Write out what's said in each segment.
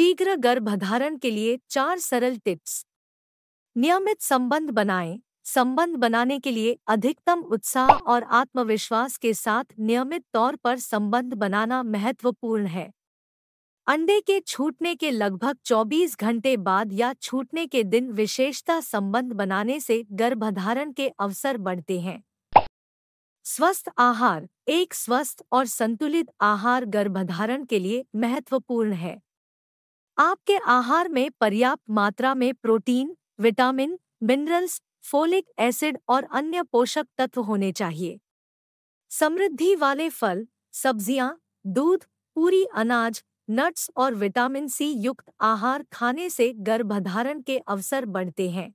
शीघ्र गर्भधारण के लिए चार सरल टिप्स नियमित संबंध बनाएं संबंध बनाने के लिए अधिकतम उत्साह और आत्मविश्वास के साथ नियमित तौर पर संबंध बनाना महत्वपूर्ण है अंडे के छूटने के लगभग 24 घंटे बाद या छूटने के दिन विशेषता संबंध बनाने से गर्भधारण के अवसर बढ़ते हैं स्वस्थ आहार एक स्वस्थ और संतुलित आहार गर्भधारण के लिए महत्वपूर्ण है आपके आहार में पर्याप्त मात्रा में protein vitamin minerals folic acid और अन्य पोषक तत्व होने चाहिए समृद्धि वाले फल सब्जियां, दूध पूरी अनाज नट्स और विटामिन सी युक्त आहार खाने से गर्भधारण के अवसर बढ़ते हैं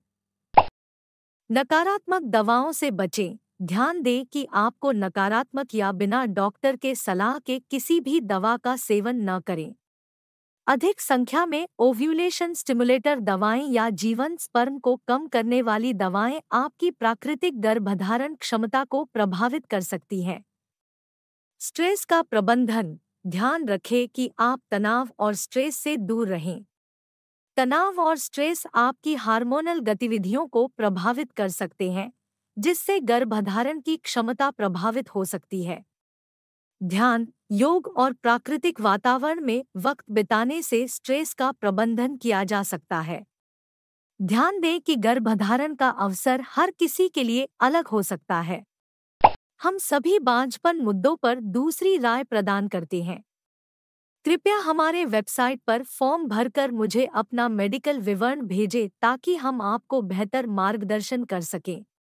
नकारात्मक दवाओं से बचें ध्यान दें कि आपको नकारात्मक या बिना डॉक्टर के सलाह के किसी भी दवा का सेवन न करें अधिक संख्या में ओव्यूलेशन स्टिमुलेटर दवाएं या जीवन स्पर्म को कम करने वाली दवाएं आपकी प्राकृतिक गर्भधारण क्षमता को प्रभावित कर सकती हैं स्ट्रेस का प्रबंधन ध्यान रखें कि आप तनाव और स्ट्रेस से दूर रहें तनाव और स्ट्रेस आपकी हार्मोनल गतिविधियों को प्रभावित कर सकते हैं जिससे गर्भधारण की क्षमता प्रभावित हो सकती है ध्यान योग और प्राकृतिक वातावरण में वक्त बिताने से स्ट्रेस का प्रबंधन किया जा सकता है ध्यान दें कि गर्भधारण का अवसर हर किसी के लिए अलग हो सकता है हम सभी बांझपन मुद्दों पर दूसरी राय प्रदान करते हैं कृपया हमारे वेबसाइट पर फॉर्म भरकर मुझे अपना मेडिकल विवरण भेजें ताकि हम आपको बेहतर मार्गदर्शन कर सकें